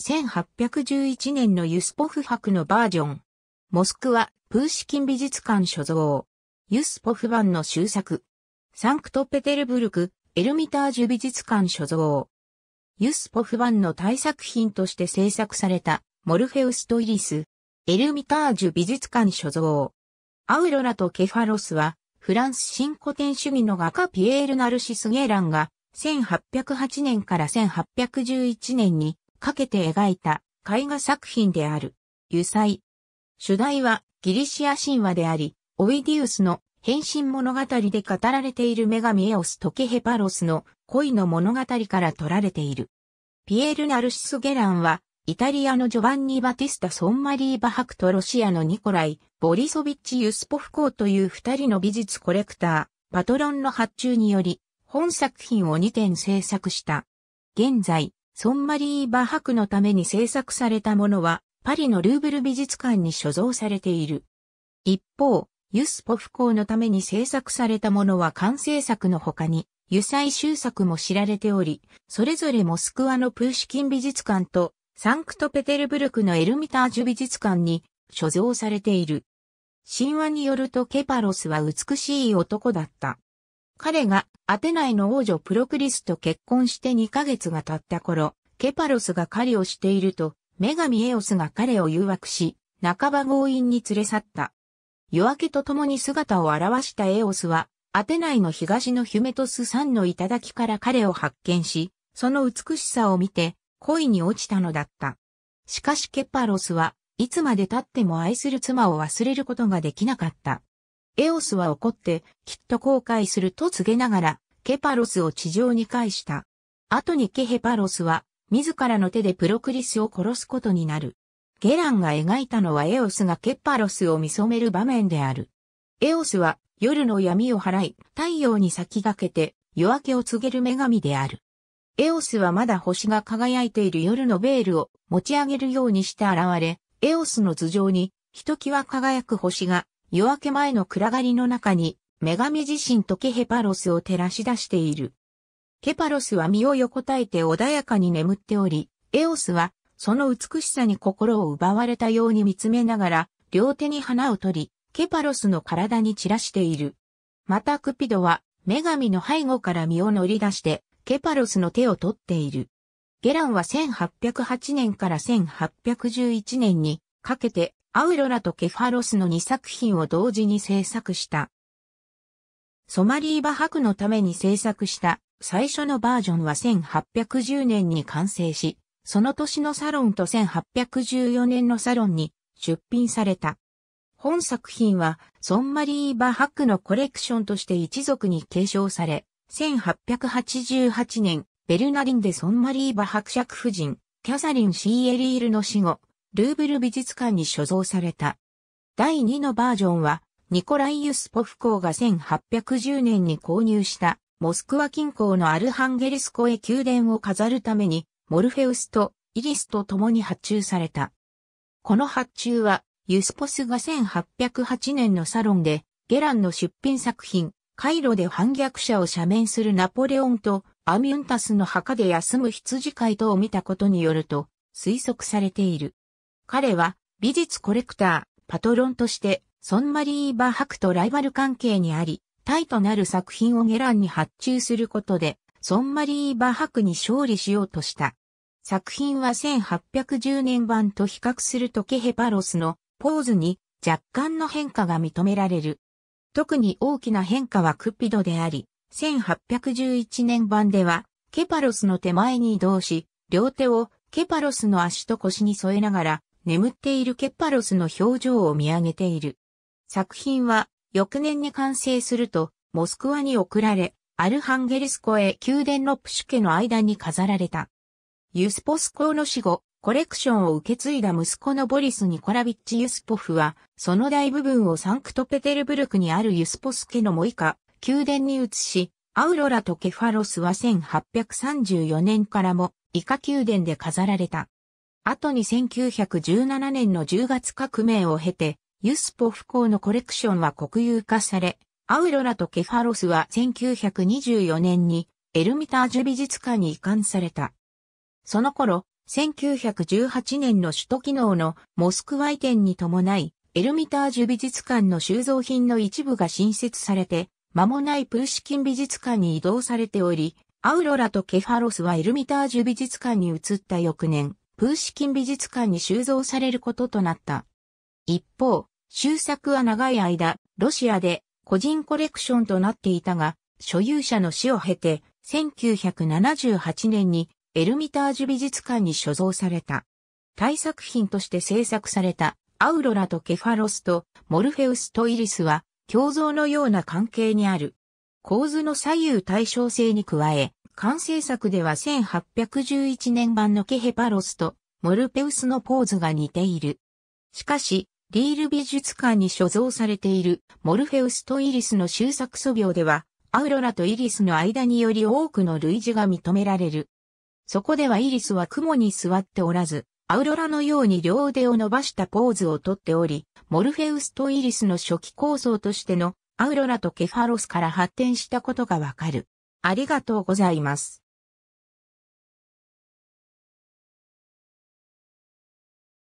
1811年のユスポフ博のバージョン。モスクワ、プーシキン美術館所蔵。ユスポフ版の終作。サンクトペテルブルク、エルミタージュ美術館所蔵。ユスポフ版の大作品として制作された、モルフェウスとイリス。エルミタージュ美術館所蔵。アウロラとケファロスは、フランス新古典主義の画家ピエール・ナルシス・ゲーランが、1808年から1811年にかけて描いた絵画作品である。油彩。主題はギリシア神話であり、オイディウスの変身物語で語られている女神エオス・トケヘパロスの恋の物語から取られている。ピエール・ナルシス・ゲランは、イタリアのジョバンニ・バティスタ・ソンマリー・バハクとロシアのニコライ・ボリソビッチ・ユスポフコーという二人の美術コレクター、パトロンの発注により、本作品を2点制作した。現在、ソンマリー・バ博のために制作されたものは、パリのルーブル美術館に所蔵されている。一方、ユスポフ公のために制作されたものは完成作の他に、油彩修作も知られており、それぞれモスクワのプーシキン美術館と、サンクトペテルブルクのエルミタージュ美術館に所蔵されている。神話によるとケパロスは美しい男だった。彼がアテナイの王女プロクリスと結婚して2ヶ月が経った頃、ケパロスが狩りをしていると、女神エオスが彼を誘惑し、半ば強引に連れ去った。夜明けと共に姿を現したエオスは、アテナイの東のヒュメトス山の頂から彼を発見し、その美しさを見て、恋に落ちたのだった。しかしケパロスは、いつまで経っても愛する妻を忘れることができなかった。エオスは怒って、きっと後悔すると告げながら、ケパロスを地上に返した。後にケヘパロスは、自らの手でプロクリスを殺すことになる。ゲランが描いたのはエオスがケパロスを見染める場面である。エオスは夜の闇を払い、太陽に先駆けて夜明けを告げる女神である。エオスはまだ星が輝いている夜のベールを持ち上げるようにして現れ、エオスの頭上にひときわ輝く星が夜明け前の暗がりの中に、女神自身とケヘパロスを照らし出している。ケパロスは身を横たえて穏やかに眠っており、エオスは、その美しさに心を奪われたように見つめながら、両手に花を取り、ケパロスの体に散らしている。またクピドは、女神の背後から身を乗り出して、ケパロスの手を取っている。ゲランは1808年から1811年にかけてアウロラとケファロスの2作品を同時に制作した。ソマリーバ博のために制作した最初のバージョンは1810年に完成し、その年のサロンと1814年のサロンに出品された。本作品はソンマリー・バハクのコレクションとして一族に継承され、1888年、ベルナリンでソンマリー・バ伯爵夫人、キャサリン・シーエリールの死後、ルーブル美術館に所蔵された。第2のバージョンは、ニコライユスポフ公が1810年に購入したモスクワ近郊のアルハンゲリスコへ宮殿を飾るためにモルフェウスとイリスと共に発注された。この発注はユスポスが1808年のサロンでゲランの出品作品カイロで反逆者を赦免するナポレオンとアミュンタスの墓で休む羊飼いとを見たことによると推測されている。彼は美術コレクター、パトロンとして、ソンマリー・バハクとライバル関係にあり、タイとなる作品をゲランに発注することで、ソンマリー・バハクに勝利しようとした。作品は1810年版と比較するとケヘパロスのポーズに若干の変化が認められる。特に大きな変化はクピドであり、1811年版ではケパロスの手前に移動し、両手をケパロスの足と腰に添えながら眠っているケッパロスの表情を見上げている。作品は翌年に完成すると、モスクワに送られ、アルハンゲルスコへ宮殿のプシュケの間に飾られた。ユスポス公の死後、コレクションを受け継いだ息子のボリス・ニコラビッチ・ユスポフは、その大部分をサンクトペテルブルクにあるユスポス家のモイカ、宮殿に移し、アウロラとケファロスは1834年からも、イカ宮殿で飾られた。後に1917年の10月革命を経て、ユスポ不幸のコレクションは国有化され、アウロラとケファロスは1924年にエルミタージュ美術館に移管された。その頃、1918年の首都機能のモスクワ移転に伴い、エルミタージュ美術館の収蔵品の一部が新設されて、間もないプルシキン美術館に移動されており、アウロラとケファロスはエルミタージュ美術館に移った翌年、プーシキン美術館に収蔵されることとなった。一方、修作は長い間、ロシアで個人コレクションとなっていたが、所有者の死を経て、1978年にエルミタージュ美術館に所蔵された。大作品として制作されたアウロラとケファロスとモルフェウスとイリスは共像のような関係にある。構図の左右対称性に加え、完成作では1811年版のケヘパロスとモルペウスのポーズが似ている。しかし、リール美術館に所蔵されているモルフェウスとイリスの終作素描では、アウロラとイリスの間により多くの類似が認められる。そこではイリスは雲に座っておらず、アウロラのように両腕を伸ばしたポーズをとっており、モルフェウスとイリスの初期構想としてのアウロラとケファロスから発展したことがわかる。ありがとうございます。